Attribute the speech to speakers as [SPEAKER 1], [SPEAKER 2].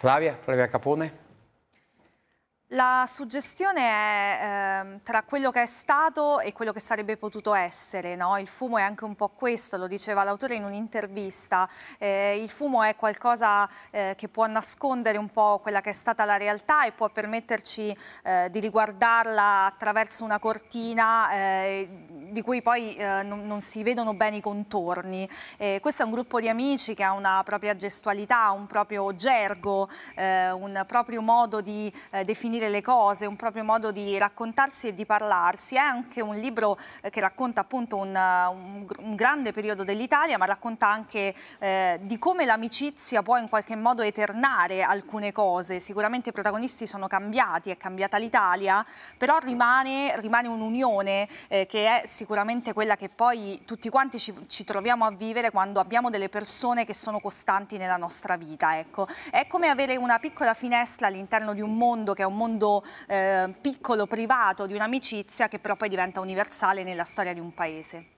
[SPEAKER 1] Flavia, Flavia Capone.
[SPEAKER 2] La suggestione è eh, tra quello che è stato e quello che sarebbe potuto essere, no? il fumo è anche un po' questo, lo diceva l'autore in un'intervista, eh, il fumo è qualcosa eh, che può nascondere un po' quella che è stata la realtà e può permetterci eh, di riguardarla attraverso una cortina eh, di cui poi eh, non, non, si vedono bene i contorni. Eh, questo è un gruppo di amici che ha una propria gestualità, un proprio gergo, eh, un proprio modo di eh, definire le cose, un proprio modo di raccontarsi e di parlarsi. È anche un libro eh, che racconta appunto un, un, un grande periodo dell'Italia, ma racconta anche eh, di come l'amicizia può in qualche modo eternare alcune cose. Sicuramente i protagonisti sono cambiati, è cambiata l'Italia, però rimane, rimane un'unione che è sicuramente quella che poi tutti quanti ci, ci, troviamo a vivere quando abbiamo delle persone che sono costanti nella nostra vita. Ecco. È come avere una piccola finestra all'interno di un mondo che è un mondo eh, piccolo, privato, di un'amicizia che però poi diventa universale nella storia di un paese.